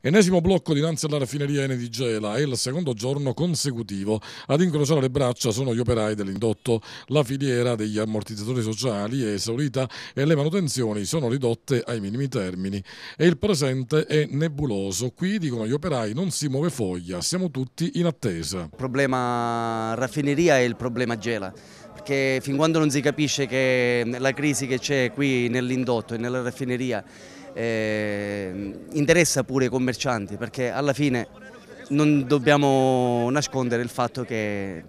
Enesimo blocco dinanzi alla raffineria Eni di Gela e il secondo giorno consecutivo ad incrociare le braccia sono gli operai dell'indotto. La filiera degli ammortizzatori sociali è esaurita e le manutenzioni sono ridotte ai minimi termini. E il presente è nebuloso. Qui, dicono gli operai, non si muove foglia, siamo tutti in attesa. Il problema raffineria è il problema Gela perché fin quando non si capisce che la crisi che c'è qui nell'indotto e nella raffineria eh, interessa pure i commercianti perché alla fine non dobbiamo nascondere il fatto che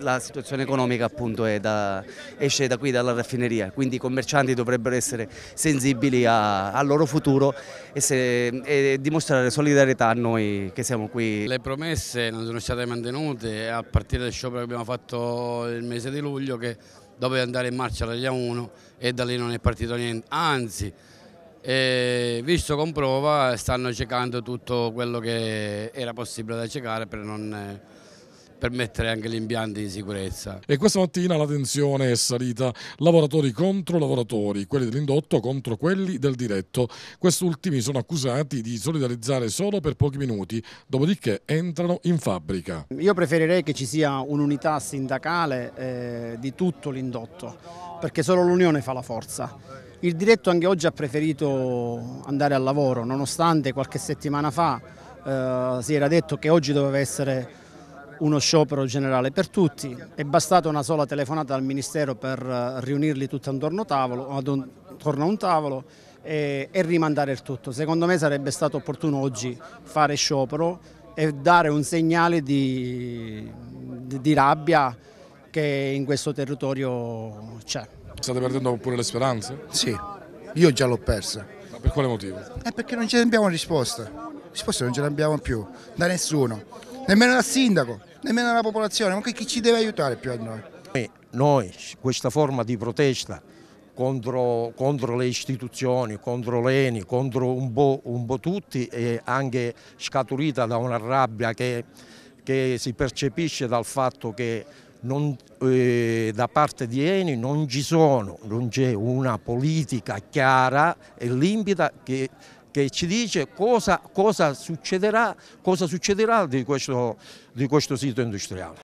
la situazione economica appunto da, esce da qui dalla raffineria, quindi i commercianti dovrebbero essere sensibili a, al loro futuro e, se, e, dimostrare solidarietà a noi che siamo qui. Le promesse non sono state mantenute a partire dal sciopero che abbiamo fatto il mese di luglio che doveva andare in marcia la Lega 1 e da lì non è partito niente, anzi e visto con prova stanno cercando tutto quello che era possibile da cercare per non eh, per mettere anche gli impianti in sicurezza. E questa mattina la tensione è salita, lavoratori contro lavoratori, quelli dell'indotto contro quelli del diretto. Quest'ultimi sono accusati di solidarizzare solo per pochi minuti, dopodiché entrano in fabbrica. Io preferirei che ci sia un'unità sindacale eh, di tutto l'indotto, perché solo l'unione fa la forza il diretto anche oggi ha preferito andare al lavoro, nonostante qualche settimana fa eh, si era detto che oggi doveva essere uno sciopero generale per tutti, è bastata una sola telefonata al Ministero per eh, riunirli tutti attorno, tavolo, attorno a un tavolo e, e rimandare il tutto. Secondo me sarebbe stato opportuno oggi fare sciopero e dare un segnale di, di, di rabbia che in questo territorio c'è. State perdendo pure le speranze? Sì, io già l'ho persa. Ma per quale motivo? È perché non ce abbiamo risposta. Risposta non ce ne abbiamo più, da nessuno, nemmeno dal sindaco, nemmeno dalla popolazione, ma chi ci deve aiutare più a noi? Noi, questa forma di protesta contro, contro, le istituzioni, contro l'ENI, contro un po', un po tutti è anche scaturita da una rabbia che, che si percepisce dal fatto che non, eh, da parte di Eni non ci sono, non c'è una politica chiara e limpida che, che ci dice cosa, cosa, succederà, cosa succederà di, questo, di questo sito industriale.